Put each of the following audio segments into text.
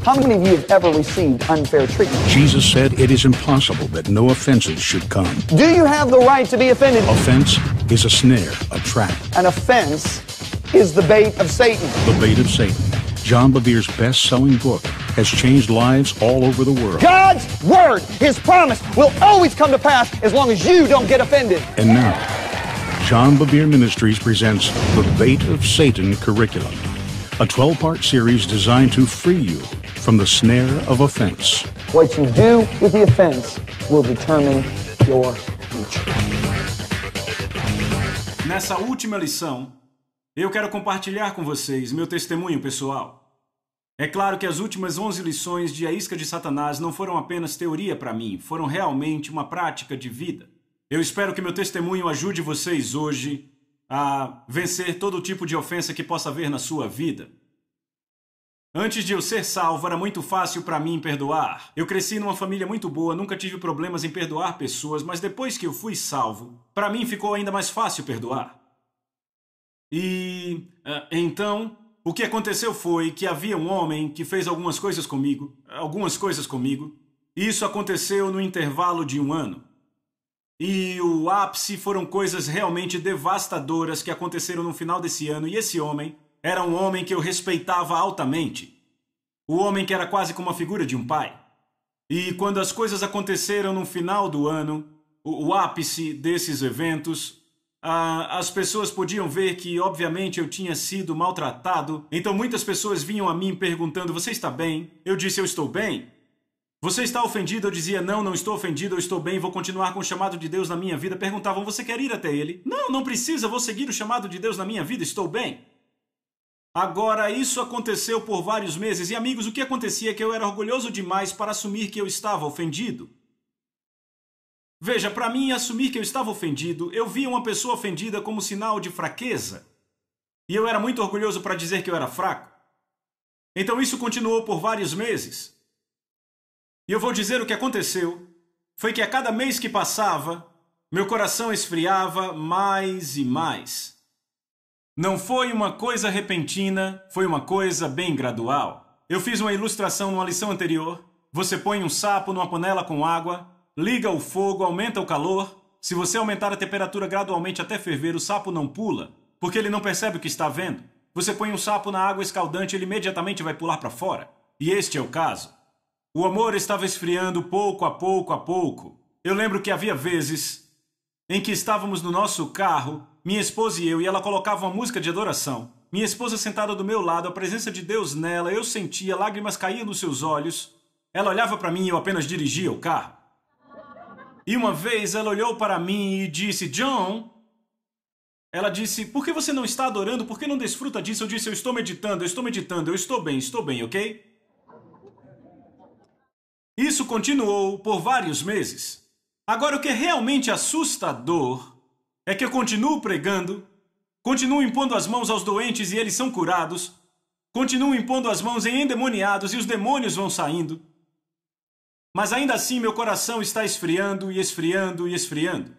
How many of you have ever received unfair treatment? Jesus said it is impossible that no offenses should come. Do you have the right to be offended? Offense is a snare, a trap. An offense is The Bait of Satan. The Bait of Satan, John Bevere's best selling book, has changed lives all over the world. God's Word, His promise, will always come to pass as long as you don't get offended. And now, John Bevere Ministries presents The Bait of Satan Curriculum, a 12 part series designed to free you from the snare of offense. What you do with the offense will determine your future. Nessa última lição, Eu quero compartilhar com vocês meu testemunho pessoal. É claro que as últimas 11 lições de A Isca de Satanás não foram apenas teoria para mim, foram realmente uma prática de vida. Eu espero que meu testemunho ajude vocês hoje a vencer todo tipo de ofensa que possa haver na sua vida. Antes de eu ser salvo, era muito fácil para mim perdoar. Eu cresci numa família muito boa, nunca tive problemas em perdoar pessoas, mas depois que eu fui salvo, para mim ficou ainda mais fácil perdoar. E ah, então, o que aconteceu foi que havia um homem que fez algumas coisas comigo, algumas coisas comigo. Isso aconteceu no intervalo de um ano. E o ápice foram coisas realmente devastadoras que aconteceram no final desse ano. E esse homem era um homem que eu respeitava altamente. O homem que era quase como a figura de um pai. E quando as coisas aconteceram no final do ano, o, ápice desses eventos, ah, as pessoas podiam ver que, obviamente, eu tinha sido maltratado, então muitas pessoas vinham a mim perguntando: Você está bem? Eu disse: Eu estou bem. Você está ofendido? Eu dizia: Não, não estou ofendido, eu estou bem, vou continuar com o chamado de Deus na minha vida. Perguntavam: Você quer ir até ele? Não, não precisa, vou seguir o chamado de Deus na minha vida, estou bem. Agora, isso aconteceu por vários meses, e amigos, o que acontecia é que eu era orgulhoso demais para assumir que eu estava ofendido. Veja, para mim, assumir que eu estava ofendido, eu via uma pessoa ofendida como sinal de fraqueza. E eu era muito orgulhoso para dizer que eu era fraco. Então isso continuou por vários meses. E eu vou dizer o que aconteceu foi que a cada mês que passava, meu coração esfriava mais e mais. Não foi uma coisa repentina, foi uma coisa bem gradual. Eu fiz uma ilustração numa lição anterior. Você põe um sapo numa panela com água Liga o fogo, aumenta o calor. Se você aumentar a temperatura gradualmente até ferver, o sapo não pula, porque ele não percebe o que está vendo. Você põe um sapo na água escaldante, ele imediatamente vai pular para fora. E este é o caso. O amor estava esfriando pouco a pouco a pouco. Eu lembro que havia vezes em que estávamos no nosso carro, minha esposa e eu, e ela colocava uma música de adoração. Minha esposa sentada do meu lado, a presença de Deus nela, eu sentia, lágrimas caíam nos seus olhos. Ela olhava para mim e eu apenas dirigia o carro. E uma vez ela olhou para mim e disse: John. Ela disse: Por que você não está adorando? Por que não desfruta disso? Eu disse: Eu estou meditando, eu estou meditando, eu estou bem, estou bem, ok? Isso continuou por vários meses. Agora, o que é realmente assustador é que eu continuo pregando, continuo impondo as mãos aos doentes e eles são curados, continuo impondo as mãos em endemoniados e os demônios vão saindo. Mas ainda assim meu coração está esfriando e esfriando e esfriando.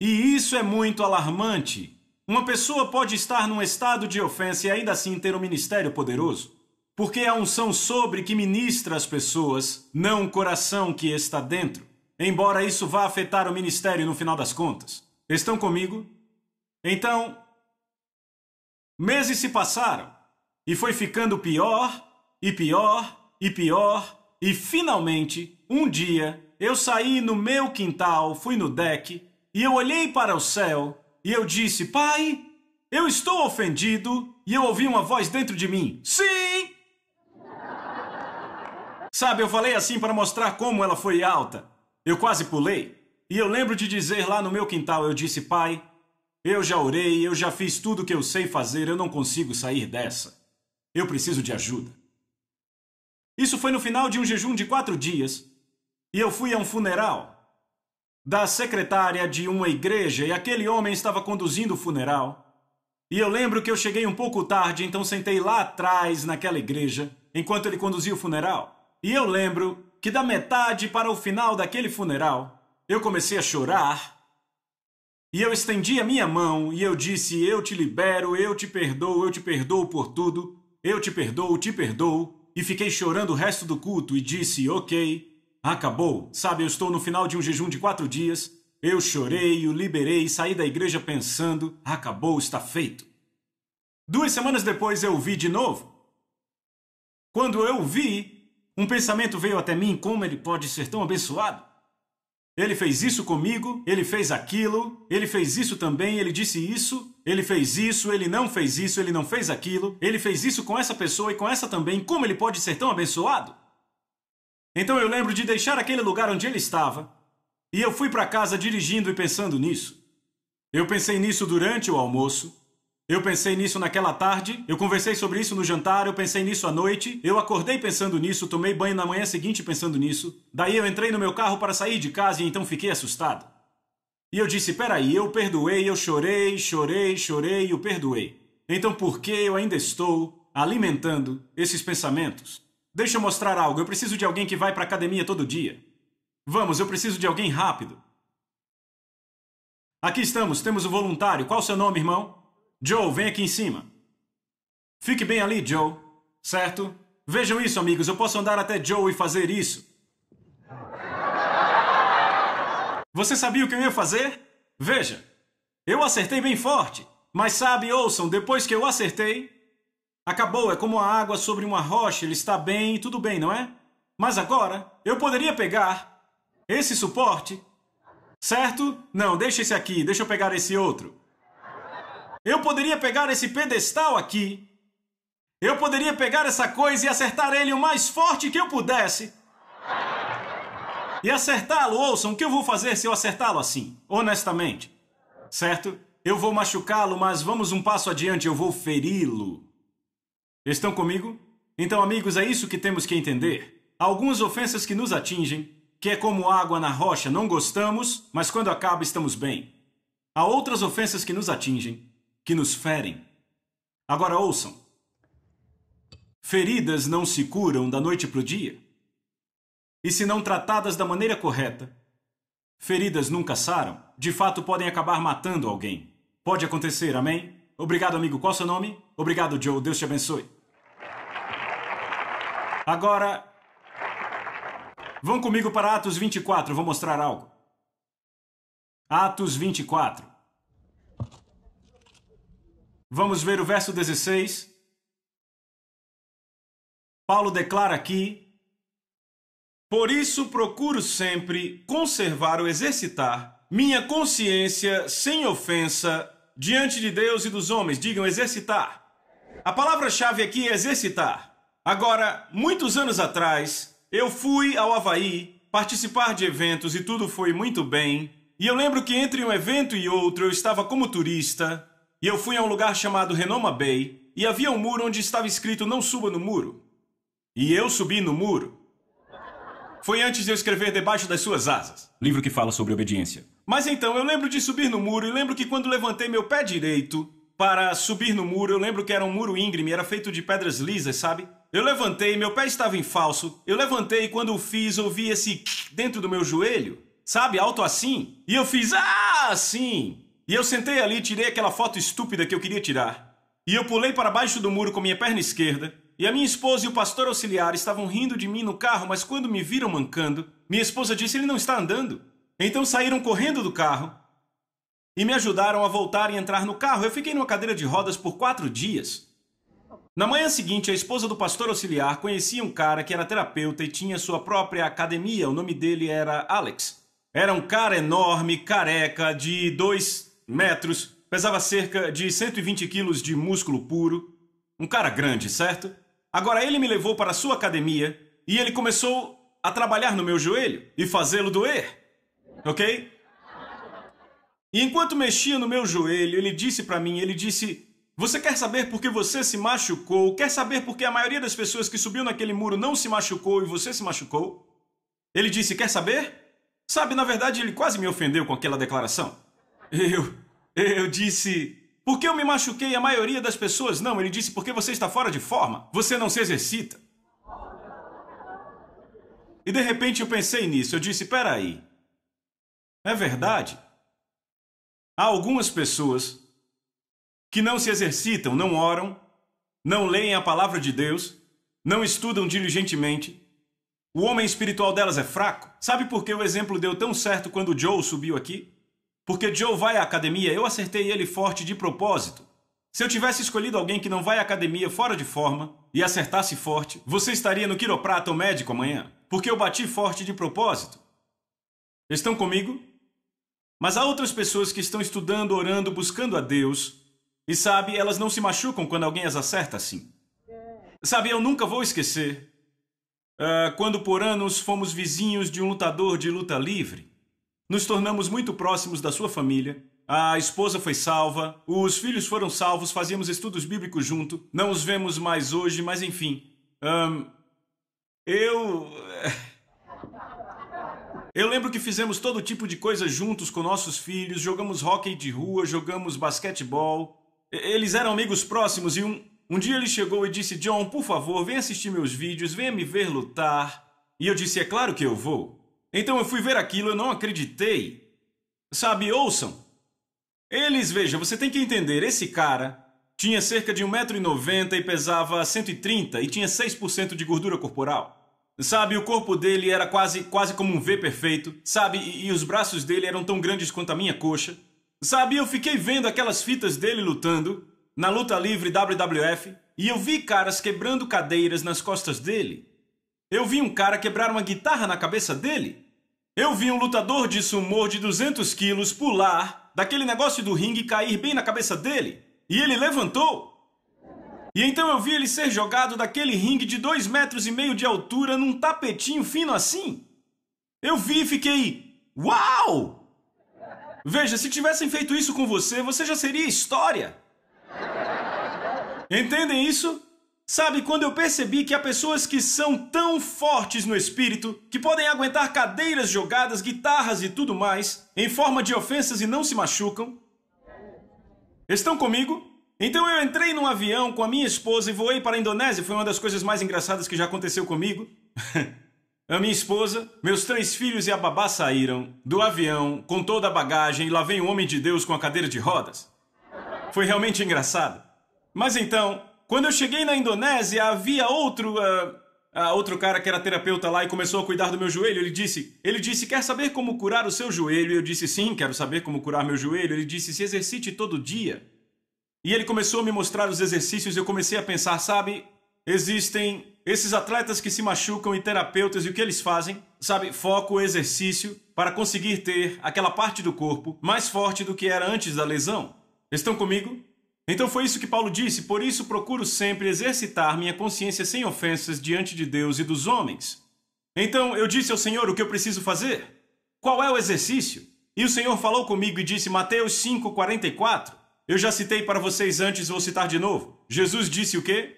E isso é muito alarmante. Uma pessoa pode estar num estado de ofensa e ainda assim ter um ministério poderoso, porque a unção sobre que ministra as pessoas, não o coração que está dentro, embora isso vá afetar o ministério no final das contas. Estão comigo? Então, meses se passaram e foi ficando pior e pior e pior e finalmente, um dia, eu saí no meu quintal, fui no deck, e eu olhei para o céu, e eu disse: Pai, eu estou ofendido, e eu ouvi uma voz dentro de mim: Sim! Sabe, eu falei assim para mostrar como ela foi alta. Eu quase pulei. E eu lembro de dizer lá no meu quintal: Eu disse, Pai, eu já orei, eu já fiz tudo o que eu sei fazer, eu não consigo sair dessa. Eu preciso de ajuda. Isso foi no final de um jejum de quatro dias. E eu fui a um funeral da secretária de uma igreja e aquele homem estava conduzindo o funeral. E eu lembro que eu cheguei um pouco tarde, então sentei lá atrás naquela igreja enquanto ele conduzia o funeral. E eu lembro que da metade para o final daquele funeral, eu comecei a chorar. E eu estendi a minha mão e eu disse: Eu te libero, eu te perdoo, eu te perdoo por tudo, eu te perdoo, te perdoo e fiquei chorando o resto do culto e disse: Ok, acabou. Sabe, eu estou no final de um jejum de quatro dias. Eu chorei, o liberei, saí da igreja pensando: acabou, está feito. Duas semanas depois eu vi de novo. Quando eu vi, um pensamento veio até mim: como ele pode ser tão abençoado? Ele fez isso comigo, ele fez aquilo, ele fez isso também, ele disse isso, ele fez isso, ele não fez isso, ele não fez aquilo, ele fez isso com essa pessoa e com essa também, como ele pode ser tão abençoado? Então eu lembro de deixar aquele lugar onde ele estava e eu fui para casa dirigindo e pensando nisso. Eu pensei nisso durante o almoço, eu pensei nisso naquela tarde, eu conversei sobre isso no jantar, eu pensei nisso à noite, eu acordei pensando nisso, tomei banho na manhã seguinte pensando nisso. Daí eu entrei no meu carro para sair de casa e então fiquei assustado. E eu disse: peraí, eu perdoei, eu chorei, chorei, chorei, e eu perdoei. Então por que eu ainda estou alimentando esses pensamentos? Deixa eu mostrar algo, eu preciso de alguém que vai para a academia todo dia. Vamos, eu preciso de alguém rápido. Aqui estamos, temos o voluntário. Qual o seu nome, irmão? Joe, vem aqui em cima. Fique bem ali, Joe. Certo? Vejam isso, amigos. Eu posso andar até Joe e fazer isso. Você sabia o que eu ia fazer? Veja, eu acertei bem forte. Mas sabe, ouçam, depois que eu acertei, acabou. É como a água sobre uma rocha. Ele está bem e tudo bem, não é? Mas agora, eu poderia pegar esse suporte, certo? Não, deixa esse aqui. Deixa eu pegar esse outro. Eu poderia pegar esse pedestal aqui. Eu poderia pegar essa coisa e acertar ele o mais forte que eu pudesse. E acertá-lo, ouçam, o que eu vou fazer se eu acertá-lo assim? Honestamente. Certo? Eu vou machucá-lo, mas vamos um passo adiante, eu vou feri-lo. Estão comigo? Então, amigos, é isso que temos que entender. Algumas ofensas que nos atingem, que é como água na rocha, não gostamos, mas quando acaba estamos bem. Há outras ofensas que nos atingem, que nos ferem. Agora ouçam: feridas não se curam da noite para o dia. E se não tratadas da maneira correta, feridas nunca saram, de fato podem acabar matando alguém. Pode acontecer, amém? Obrigado, amigo. Qual seu nome? Obrigado, Joe. Deus te abençoe. Agora. Vão comigo para Atos 24, vou mostrar algo. Atos 24. Vamos ver o verso 16. Paulo declara aqui: Por isso procuro sempre conservar ou exercitar minha consciência sem ofensa diante de Deus e dos homens. Digam exercitar. A palavra-chave aqui é exercitar. Agora, muitos anos atrás, eu fui ao Havaí participar de eventos e tudo foi muito bem. E eu lembro que entre um evento e outro eu estava como turista e eu fui a um lugar chamado Renoma Bay, e havia um muro onde estava escrito não suba no muro. E eu subi no muro. Foi antes de eu escrever Debaixo das Suas Asas, livro que fala sobre obediência. Mas então, eu lembro de subir no muro e lembro que quando levantei meu pé direito para subir no muro, eu lembro que era um muro íngreme, era feito de pedras lisas, sabe? Eu levantei, meu pé estava em falso. Eu levantei e quando o fiz, ouvi esse dentro do meu joelho, sabe? Alto assim. E eu fiz ah, assim. E eu sentei ali e tirei aquela foto estúpida que eu queria tirar. E eu pulei para baixo do muro com minha perna esquerda, e a minha esposa e o pastor auxiliar estavam rindo de mim no carro, mas quando me viram mancando, minha esposa disse: ele não está andando. Então saíram correndo do carro e me ajudaram a voltar e entrar no carro. Eu fiquei numa cadeira de rodas por quatro dias. Na manhã seguinte, a esposa do pastor auxiliar conhecia um cara que era terapeuta e tinha sua própria academia. O nome dele era Alex. Era um cara enorme, careca, de dois, metros, pesava cerca de 120 quilos de músculo puro. Um cara grande, certo? Agora ele me levou para sua academia e ele começou a trabalhar no meu joelho e fazê-lo doer. Ok? E enquanto mexia no meu joelho, ele disse para mim, ele disse: "Você quer saber por que você se machucou? Quer saber por que a maioria das pessoas que subiu naquele muro não se machucou e você se machucou?" Ele disse: "Quer saber?" Sabe, na verdade, ele quase me ofendeu com aquela declaração. Eu eu disse. Porque eu me machuquei a maioria das pessoas? Não, ele disse porque você está fora de forma. Você não se exercita. E de repente eu pensei nisso. Eu disse: peraí. É verdade. Há algumas pessoas que não se exercitam, não oram, não leem a palavra de Deus, não estudam diligentemente. O homem espiritual delas é fraco. Sabe por que o exemplo deu tão certo quando o Joe subiu aqui? Porque Joe vai à academia, eu acertei ele forte de propósito. Se eu tivesse escolhido alguém que não vai à academia fora de forma e acertasse forte, você estaria no quiroprata ou médico amanhã, porque eu bati forte de propósito. Estão comigo? Mas há outras pessoas que estão estudando, orando, buscando a Deus, e sabe, elas não se machucam quando alguém as acerta assim. Sabe, eu nunca vou esquecer uh, quando por anos fomos vizinhos de um lutador de luta livre. Nos tornamos muito próximos da sua família. A esposa foi salva, os filhos foram salvos, fazíamos estudos bíblicos junto. Não os vemos mais hoje, mas enfim. Um, eu. Eh, eu lembro que fizemos todo tipo de coisa juntos com nossos filhos, jogamos hóquei de rua, jogamos basquetebol. Eles eram amigos próximos e um, um dia ele chegou e disse: John, por favor, vem assistir meus vídeos, venha me ver lutar. E eu disse: É claro que eu vou. Então eu fui ver aquilo, eu não acreditei. Sabe, ouçam. Eles, veja, você tem que entender, esse cara tinha cerca de 1,90m e pesava 130 e tinha 6% de gordura corporal. Sabe, o corpo dele era quase, quase como um V perfeito, sabe? E, e os braços dele eram tão grandes quanto a minha coxa. Sabe, eu fiquei vendo aquelas fitas dele lutando na luta livre WWF e eu vi caras quebrando cadeiras nas costas dele. Eu vi um cara quebrar uma guitarra na cabeça dele. Eu vi um lutador de sumô de 200 quilos pular daquele negócio do ringue cair bem na cabeça dele. E ele levantou. E então eu vi ele ser jogado daquele ringue de dois metros e meio de altura num tapetinho fino assim. Eu vi e fiquei... Uau! Veja, se tivessem feito isso com você, você já seria história. Entendem isso? Sabe, quando eu percebi que há pessoas que são tão fortes no espírito, que podem aguentar cadeiras jogadas, guitarras e tudo mais, em forma de ofensas e não se machucam? Estão comigo? Então eu entrei num avião com a minha esposa e voei para a Indonésia. Foi uma das coisas mais engraçadas que já aconteceu comigo. a minha esposa, meus três filhos e a babá saíram do avião com toda a bagagem e lá vem o homem de Deus com a cadeira de rodas. Foi realmente engraçado. Mas então, quando eu cheguei na Indonésia, havia outro. Uh, outro cara que era terapeuta lá e começou a cuidar do meu joelho, ele disse, ele disse, quer saber como curar o seu joelho? Eu disse, sim, quero saber como curar meu joelho. Ele disse, se exercite todo dia. E ele começou a me mostrar os exercícios e eu comecei a pensar, sabe, existem esses atletas que se machucam e terapeutas e o que eles fazem? Sabe, foco, exercício, para conseguir ter aquela parte do corpo mais forte do que era antes da lesão. Estão comigo? Então foi isso que Paulo disse: Por isso procuro sempre exercitar minha consciência sem ofensas diante de Deus e dos homens. Então eu disse ao Senhor o que eu preciso fazer. Qual é o exercício? E o Senhor falou comigo e disse: Mateus 5,44. Eu já citei para vocês antes, vou citar de novo. Jesus disse o quê?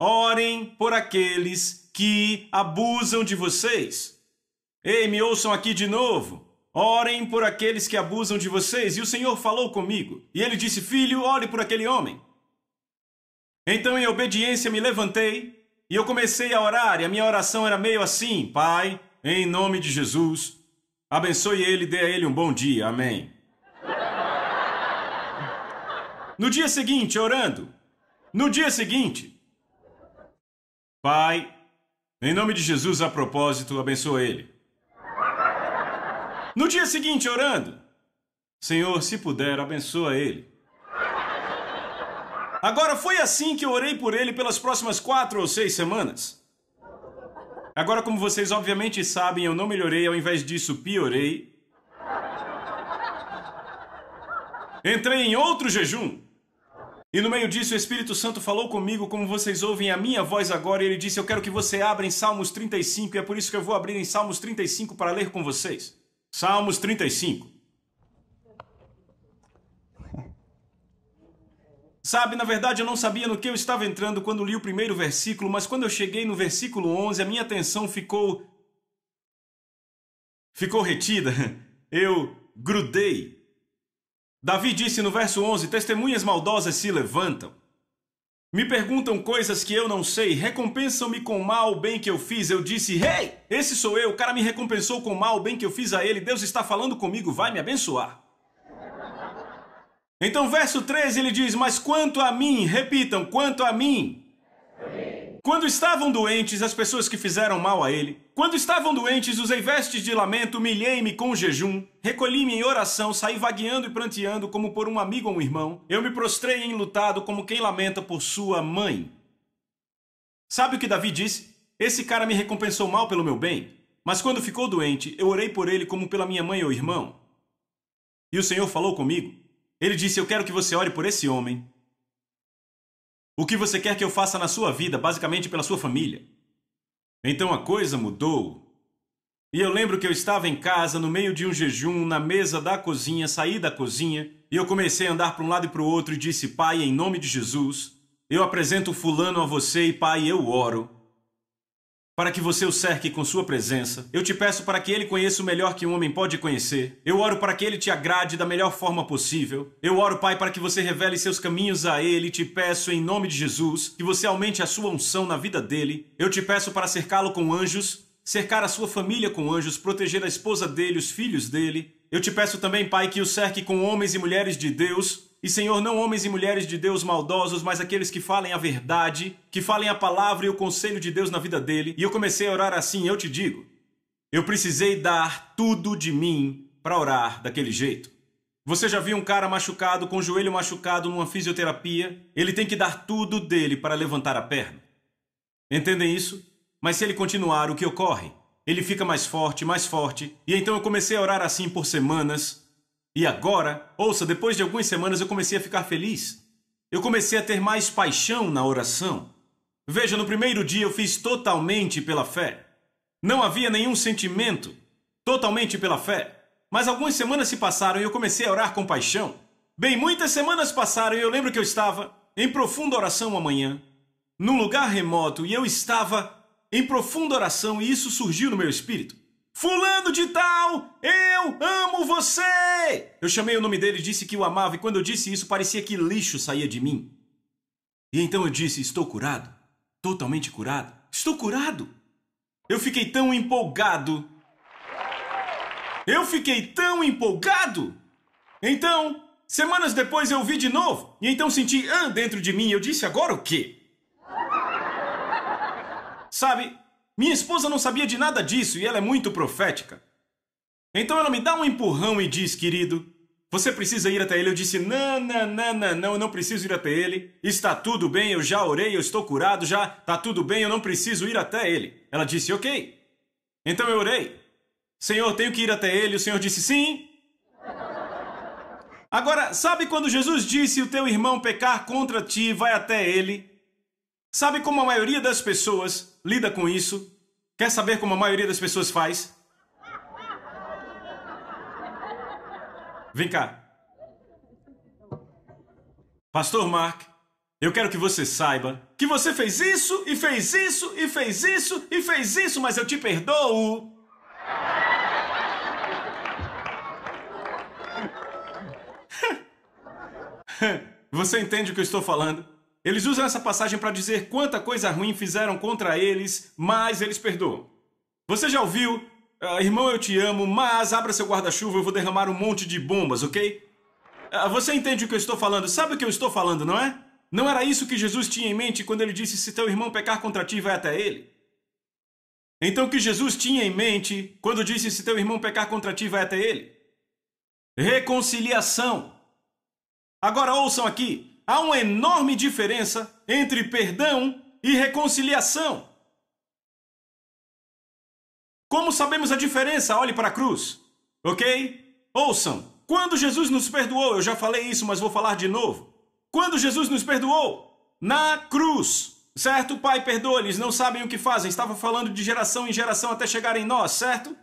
Orem por aqueles que abusam de vocês. Ei, me ouçam aqui de novo. Orem por aqueles que abusam de vocês, e o Senhor falou comigo. E ele disse: Filho, ore por aquele homem. Então, em obediência, me levantei e eu comecei a orar, e a minha oração era meio assim: Pai, em nome de Jesus, abençoe ele e dê a ele um bom dia. Amém. No dia seguinte, orando. No dia seguinte, Pai, em nome de Jesus, a propósito, abençoe ele. No dia seguinte, orando, Senhor, se puder, abençoa ele. Agora, foi assim que eu orei por ele pelas próximas quatro ou seis semanas. Agora, como vocês obviamente sabem, eu não melhorei, ao invés disso, piorei. Entrei em outro jejum. E no meio disso, o Espírito Santo falou comigo, como vocês ouvem a minha voz agora, e ele disse: Eu quero que você abra em Salmos 35, e é por isso que eu vou abrir em Salmos 35 para ler com vocês. Salmos 35. Sabe, na verdade eu não sabia no que eu estava entrando quando li o primeiro versículo, mas quando eu cheguei no versículo 11, a minha atenção ficou. ficou retida. Eu grudei. Davi disse no verso 11: Testemunhas maldosas se levantam. Me perguntam coisas que eu não sei, recompensam-me com mal bem que eu fiz. Eu disse, hey, esse sou eu, o cara me recompensou com mal bem que eu fiz a ele, Deus está falando comigo, vai me abençoar. Então, verso 13, ele diz: Mas quanto a mim, repitam, quanto a mim. Amém. Quando estavam doentes, as pessoas que fizeram mal a ele. Quando estavam doentes, usei vestes de lamento, humilhei-me com jejum. Recolhi-me em oração, saí vagueando e pranteando como por um amigo ou um irmão. Eu me prostrei enlutado como quem lamenta por sua mãe. Sabe o que Davi disse? Esse cara me recompensou mal pelo meu bem. Mas quando ficou doente, eu orei por ele como pela minha mãe ou irmão. E o Senhor falou comigo. Ele disse: Eu quero que você ore por esse homem, o que você quer que eu faça na sua vida, basicamente pela sua família. Então a coisa mudou. E eu lembro que eu estava em casa, no meio de um jejum, na mesa da cozinha, saí da cozinha, e eu comecei a andar para um lado e para o outro e disse: Pai, em nome de Jesus, eu apresento Fulano a você e, Pai, eu oro para que você o cerque com sua presença. Eu te peço para que ele conheça o melhor que um homem pode conhecer. Eu oro para que ele te agrade da melhor forma possível. Eu oro, Pai, para que você revele seus caminhos a ele. Te peço, em nome de Jesus, que você aumente a sua unção na vida dele. Eu te peço para cercá-lo com anjos, cercar a sua família com anjos, proteger a esposa dele, os filhos dele. Eu te peço também, Pai, que o cerque com homens e mulheres de Deus, e, Senhor, não homens e mulheres de Deus maldosos, mas aqueles que falem a verdade, que falem a palavra e o conselho de Deus na vida dele. E eu comecei a orar assim, eu te digo. Eu precisei dar tudo de mim para orar daquele jeito. Você já viu um cara machucado, com o joelho machucado numa fisioterapia? Ele tem que dar tudo dele para levantar a perna. Entendem isso? Mas se ele continuar, o que ocorre? Ele fica mais forte, mais forte. E então eu comecei a orar assim por semanas, e agora, ouça, depois de algumas semanas eu comecei a ficar feliz. Eu comecei a ter mais paixão na oração. Veja, no primeiro dia eu fiz totalmente pela fé. Não havia nenhum sentimento, totalmente pela fé. Mas algumas semanas se passaram e eu comecei a orar com paixão. Bem, muitas semanas passaram e eu lembro que eu estava em profunda oração uma manhã, num lugar remoto, e eu estava em profunda oração e isso surgiu no meu espírito. Fulano de tal, eu amo você! Eu chamei o nome dele, disse que o amava, e quando eu disse isso, parecia que lixo saía de mim. E então eu disse: Estou curado. Totalmente curado. Estou curado! Eu fiquei tão empolgado. Eu fiquei tão empolgado! Então, semanas depois eu vi de novo, e então senti ah dentro de mim. Eu disse: Agora o quê? Sabe, minha esposa não sabia de nada disso e ela é muito profética. Então ela me dá um empurrão e diz, querido, você precisa ir até ele. Eu disse, não, não, não, não, não, eu não preciso ir até ele. Está tudo bem, eu já orei, eu estou curado, já está tudo bem, eu não preciso ir até ele. Ela disse, ok. Então eu orei. Senhor, tenho que ir até ele. O Senhor disse, sim. Agora, sabe quando Jesus disse, o teu irmão pecar contra ti, vai até ele? Sabe como a maioria das pessoas lida com isso? Quer saber como a maioria das pessoas faz? Vem cá. Pastor Mark, eu quero que você saiba que você fez isso e fez isso e fez isso e fez isso, mas eu te perdoo. Você entende o que eu estou falando? Eles usam essa passagem para dizer quanta coisa ruim fizeram contra eles, mas eles perdoam. Você já ouviu? Ah, irmão, eu te amo, mas abra seu guarda-chuva, eu vou derramar um monte de bombas, ok? Ah, você entende o que eu estou falando? Sabe o que eu estou falando, não é? Não era isso que Jesus tinha em mente quando ele disse: Se teu irmão pecar contra ti, vai até ele? Então, o que Jesus tinha em mente quando disse: Se teu irmão pecar contra ti, vai até ele? Reconciliação. Agora ouçam aqui: há uma enorme diferença entre perdão e reconciliação. Como sabemos a diferença? Olhe para a cruz, ok? Ouçam, quando Jesus nos perdoou, eu já falei isso, mas vou falar de novo. Quando Jesus nos perdoou? Na cruz, certo? Pai, perdoa-lhes, não sabem o que fazem. Estava falando de geração em geração até chegar em nós, certo?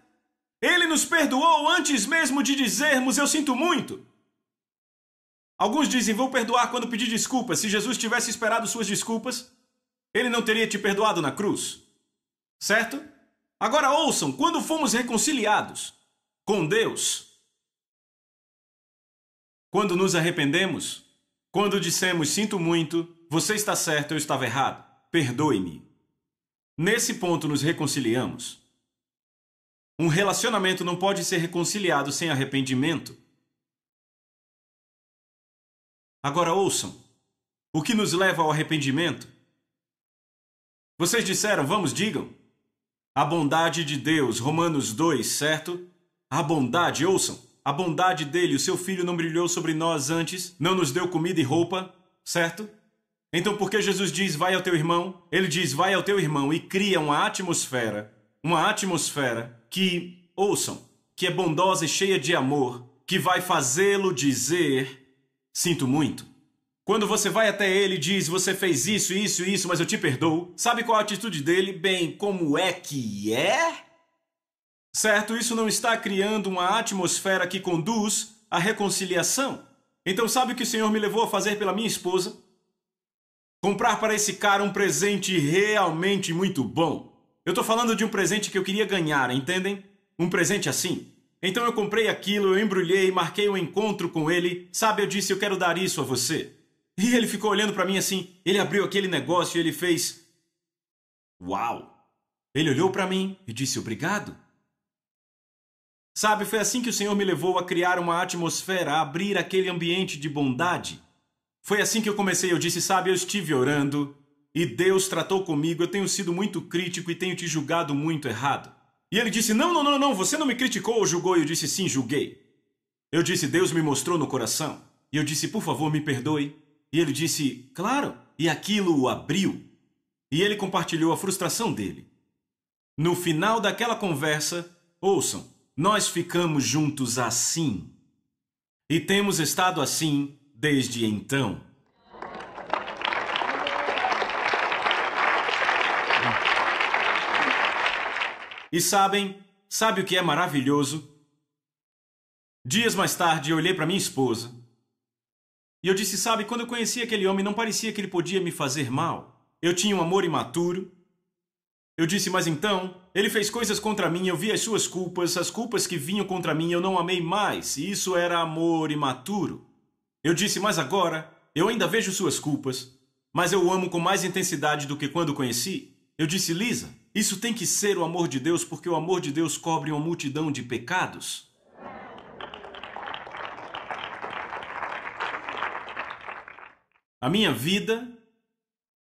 Ele nos perdoou antes mesmo de dizermos eu sinto muito. Alguns dizem: vou perdoar quando pedir desculpas. Se Jesus tivesse esperado suas desculpas, ele não teria te perdoado na cruz. Certo? Agora ouçam: quando fomos reconciliados com Deus, quando nos arrependemos, quando dissemos: sinto muito, você está certo, eu estava errado, perdoe-me. Nesse ponto nos reconciliamos. Um relacionamento não pode ser reconciliado sem arrependimento. Agora ouçam: o que nos leva ao arrependimento? Vocês disseram, vamos, digam. A bondade de Deus, Romanos 2, certo? A bondade, ouçam. A bondade dele, o seu filho não brilhou sobre nós antes, não nos deu comida e roupa, certo? Então, porque Jesus diz, vai ao teu irmão, ele diz, vai ao teu irmão e cria uma atmosfera, uma atmosfera que, ouçam, que é bondosa e cheia de amor, que vai fazê-lo dizer Sinto muito. Quando você vai até ele e diz, você fez isso, isso, isso, mas eu te perdoo, sabe qual a atitude dele? Bem, como é que é? Certo, isso não está criando uma atmosfera que conduz à reconciliação. Então, sabe o que o Senhor me levou a fazer pela minha esposa? Comprar para esse cara um presente realmente muito bom. Eu estou falando de um presente que eu queria ganhar, entendem? Um presente assim. Então eu comprei aquilo, eu embrulhei, marquei um encontro com ele. Sabe, eu disse, eu quero dar isso a você. E ele ficou olhando para mim assim. Ele abriu aquele negócio e ele fez. Uau! Ele olhou para mim e disse obrigado. Sabe, foi assim que o Senhor me levou a criar uma atmosfera, a abrir aquele ambiente de bondade. Foi assim que eu comecei. Eu disse, sabe, eu estive orando e Deus tratou comigo. Eu tenho sido muito crítico e tenho te julgado muito errado. E ele disse: Não, não, não, não, você não me criticou ou julgou. E eu disse: Sim, julguei. Eu disse: Deus me mostrou no coração. E eu disse: Por favor, me perdoe. E ele disse: Claro. E aquilo o abriu. E ele compartilhou a frustração dele. No final daquela conversa, ouçam, nós ficamos juntos assim. E temos estado assim desde então. E sabem, sabe o que é maravilhoso? Dias mais tarde, eu olhei para minha esposa. E eu disse: Sabe, quando eu conheci aquele homem, não parecia que ele podia me fazer mal. Eu tinha um amor imaturo. Eu disse: Mas então, ele fez coisas contra mim, eu vi as suas culpas, as culpas que vinham contra mim, eu não amei mais. E isso era amor imaturo. Eu disse: Mas agora, eu ainda vejo suas culpas, mas eu o amo com mais intensidade do que quando o conheci. Eu disse: Lisa, isso tem que ser o amor de Deus, porque o amor de Deus cobre uma multidão de pecados? A minha vida,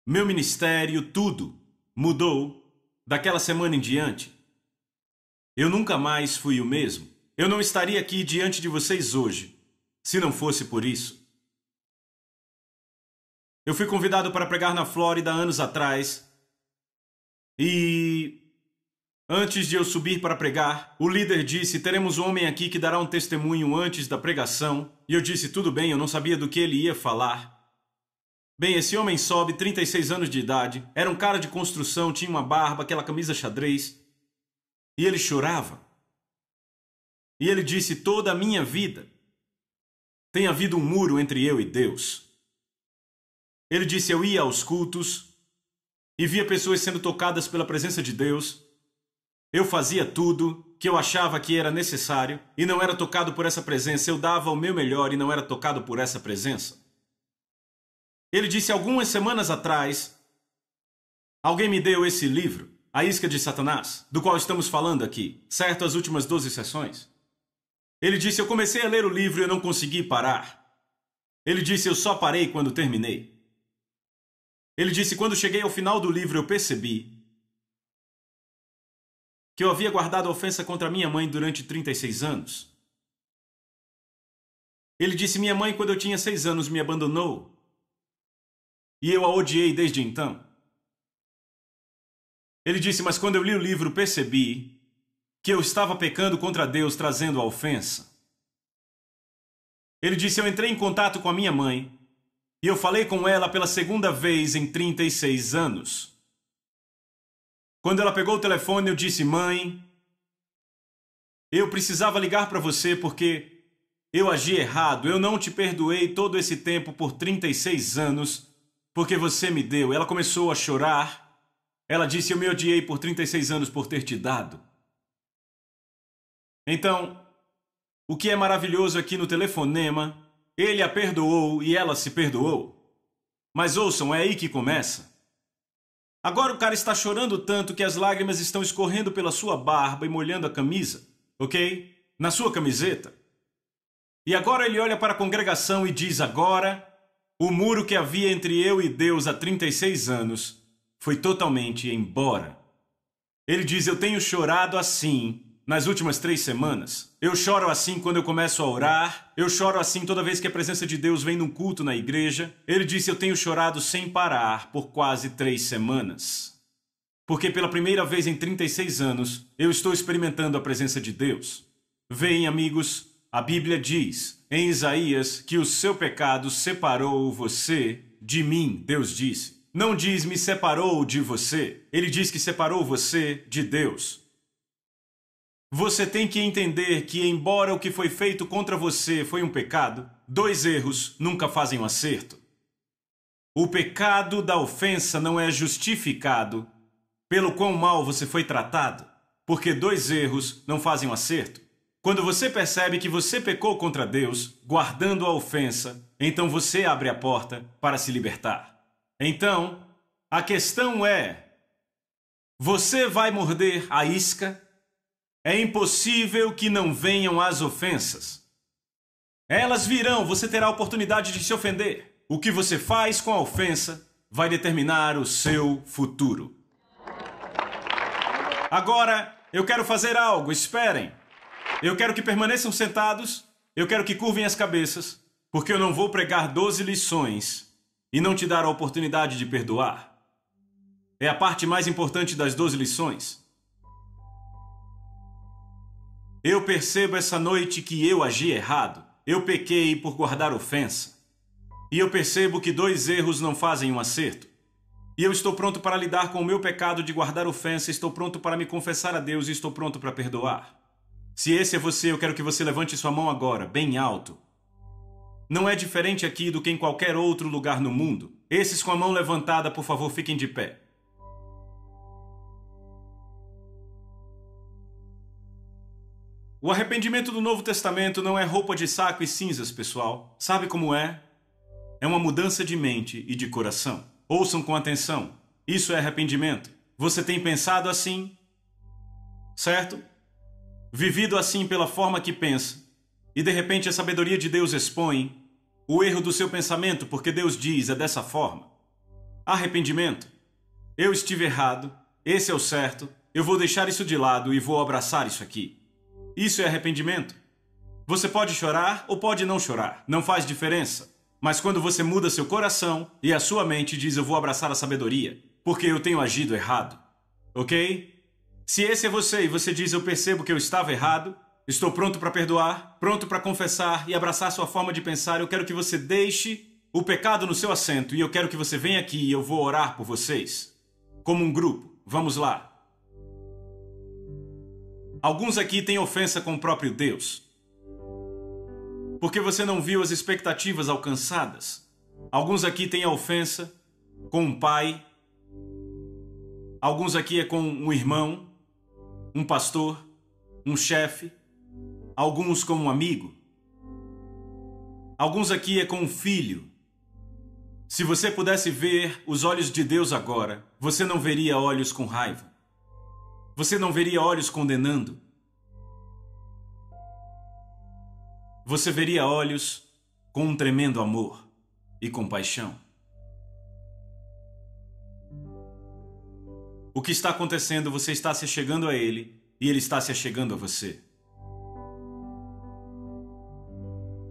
meu ministério, tudo mudou daquela semana em diante. Eu nunca mais fui o mesmo. Eu não estaria aqui diante de vocês hoje se não fosse por isso. Eu fui convidado para pregar na Flórida anos atrás e antes de eu subir para pregar, o líder disse: Teremos um homem aqui que dará um testemunho antes da pregação. E eu disse: Tudo bem, eu não sabia do que ele ia falar. Bem, esse homem sobe, 36 anos de idade, era um cara de construção, tinha uma barba, aquela camisa xadrez, e ele chorava. E ele disse: Toda a minha vida tem havido um muro entre eu e Deus. Ele disse: Eu ia aos cultos, e via pessoas sendo tocadas pela presença de Deus. Eu fazia tudo que eu achava que era necessário e não era tocado por essa presença. Eu dava o meu melhor e não era tocado por essa presença. Ele disse algumas semanas atrás: Alguém me deu esse livro, A Isca de Satanás, do qual estamos falando aqui, certo? As últimas 12 sessões. Ele disse: Eu comecei a ler o livro e eu não consegui parar. Ele disse: Eu só parei quando terminei. Ele disse: Quando cheguei ao final do livro, eu percebi que eu havia guardado ofensa contra minha mãe durante 36 anos. Ele disse: Minha mãe, quando eu tinha seis anos, me abandonou. E eu a odiei desde então. Ele disse: Mas quando eu li o livro, percebi que eu estava pecando contra Deus, trazendo a ofensa. Ele disse: Eu entrei em contato com a minha mãe e eu falei com ela pela segunda vez em 36 anos. Quando ela pegou o telefone, eu disse: Mãe, eu precisava ligar para você porque eu agi errado, eu não te perdoei todo esse tempo por 36 anos porque você me deu. Ela começou a chorar. Ela disse: Eu me odiei por 36 anos por ter te dado. Então, o que é maravilhoso aqui no telefonema ele a perdoou e ela se perdoou. Mas ouçam, é aí que começa. Agora o cara está chorando tanto que as lágrimas estão escorrendo pela sua barba e molhando a camisa, ok? Na sua camiseta. E agora ele olha para a congregação e diz: Agora, o muro que havia entre eu e Deus há 36 anos foi totalmente embora. Ele diz: Eu tenho chorado assim nas últimas três semanas. Eu choro assim quando eu começo a orar, eu choro assim toda vez que a presença de Deus vem num culto na igreja. Ele disse: Eu tenho chorado sem parar por quase três semanas. Porque pela primeira vez em 36 anos eu estou experimentando a presença de Deus. Vem, amigos, a Bíblia diz em Isaías que o seu pecado separou você de mim, Deus disse. Não diz me separou de você, ele diz que separou você de Deus. Você tem que entender que, embora o que foi feito contra você foi um pecado, dois erros nunca fazem um acerto. O pecado da ofensa não é justificado pelo quão mal você foi tratado, porque dois erros não fazem um acerto. Quando você percebe que você pecou contra Deus, guardando a ofensa, então você abre a porta para se libertar. Então, a questão é: você vai morder a isca é impossível que não venham as ofensas. Elas virão, você terá a oportunidade de se ofender. O que você faz com a ofensa vai determinar o seu futuro. Agora, eu quero fazer algo, esperem. Eu quero que permaneçam sentados, eu quero que curvem as cabeças, porque eu não vou pregar 12 lições e não te dar a oportunidade de perdoar. É a parte mais importante das 12 lições. Eu percebo essa noite que eu agi errado. Eu pequei por guardar ofensa. E eu percebo que dois erros não fazem um acerto. E eu estou pronto para lidar com o meu pecado de guardar ofensa, estou pronto para me confessar a Deus e estou pronto para perdoar. Se esse é você, eu quero que você levante sua mão agora, bem alto. Não é diferente aqui do que em qualquer outro lugar no mundo. Esses com a mão levantada, por favor, fiquem de pé. O arrependimento do Novo Testamento não é roupa de saco e cinzas, pessoal. Sabe como é? É uma mudança de mente e de coração. Ouçam com atenção. Isso é arrependimento. Você tem pensado assim, certo? Vivido assim pela forma que pensa. E de repente a sabedoria de Deus expõe o erro do seu pensamento, porque Deus diz: é dessa forma. Arrependimento. Eu estive errado, esse é o certo, eu vou deixar isso de lado e vou abraçar isso aqui. Isso é arrependimento. Você pode chorar ou pode não chorar, não faz diferença. Mas quando você muda seu coração e a sua mente diz eu vou abraçar a sabedoria, porque eu tenho agido errado. Ok? Se esse é você e você diz eu percebo que eu estava errado, estou pronto para perdoar, pronto para confessar e abraçar sua forma de pensar, eu quero que você deixe o pecado no seu assento e eu quero que você venha aqui e eu vou orar por vocês. Como um grupo, vamos lá. Alguns aqui têm ofensa com o próprio Deus. Porque você não viu as expectativas alcançadas. Alguns aqui têm a ofensa com um pai. Alguns aqui é com um irmão, um pastor, um chefe. Alguns com um amigo. Alguns aqui é com um filho. Se você pudesse ver os olhos de Deus agora, você não veria olhos com raiva. Você não veria olhos condenando. Você veria olhos com um tremendo amor e compaixão. O que está acontecendo, você está se chegando a ele e ele está se chegando a você.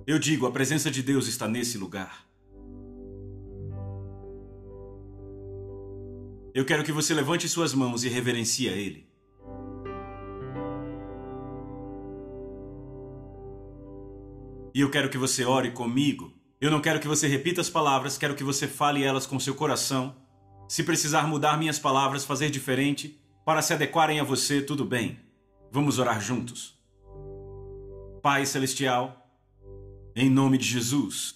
Eu digo, a presença de Deus está nesse lugar. Eu quero que você levante suas mãos e reverencie a ele. e eu quero que você ore comigo. Eu não quero que você repita as palavras, quero que você fale elas com seu coração. Se precisar mudar minhas palavras, fazer diferente, para se adequarem a você, tudo bem. Vamos orar juntos. Pai Celestial, em nome de Jesus,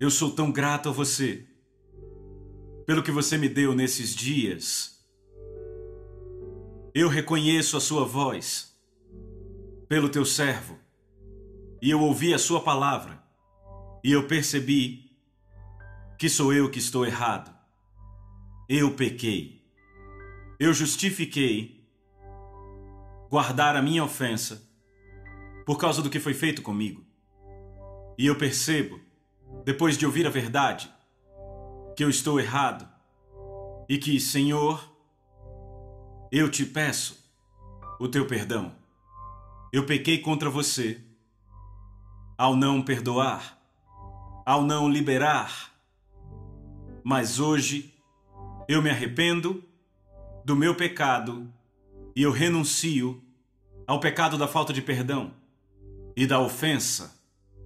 eu sou tão grato a você pelo que você me deu nesses dias. Eu reconheço a sua voz pelo teu servo e eu ouvi a sua palavra, e eu percebi que sou eu que estou errado. Eu pequei. Eu justifiquei guardar a minha ofensa por causa do que foi feito comigo. E eu percebo, depois de ouvir a verdade, que eu estou errado e que, Senhor, eu te peço o teu perdão. Eu pequei contra você ao não perdoar, ao não liberar. Mas hoje eu me arrependo do meu pecado e eu renuncio ao pecado da falta de perdão e da ofensa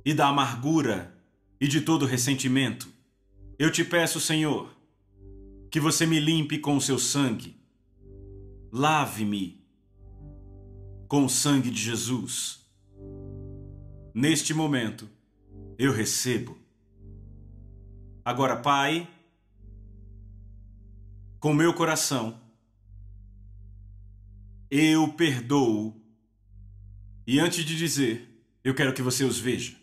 e da amargura e de todo ressentimento. Eu te peço, Senhor, que você me limpe com o seu sangue. Lave-me com o sangue de Jesus neste momento, eu recebo. Agora, Pai, com meu coração, eu perdoo. E antes de dizer, eu quero que você os veja.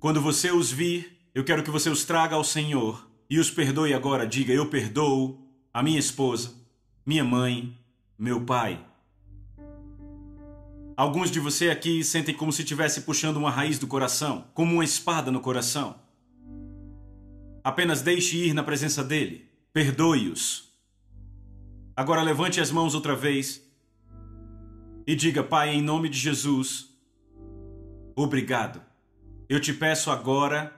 Quando você os vir, eu quero que você os traga ao Senhor e os perdoe agora. Diga: Eu perdoo a minha esposa, minha mãe, meu pai, Alguns de você aqui sentem como se estivesse puxando uma raiz do coração, como uma espada no coração. Apenas deixe ir na presença dele. Perdoe-os. Agora levante as mãos outra vez e diga: Pai, em nome de Jesus, obrigado. Eu te peço agora,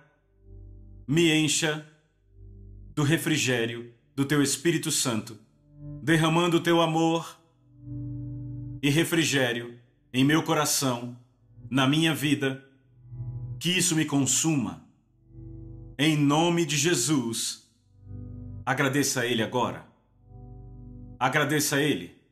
me encha do refrigério do teu Espírito Santo, derramando o teu amor e refrigério em meu coração, na minha vida, que isso me consuma. Em nome de Jesus, agradeça a Ele agora. Agradeça a Ele.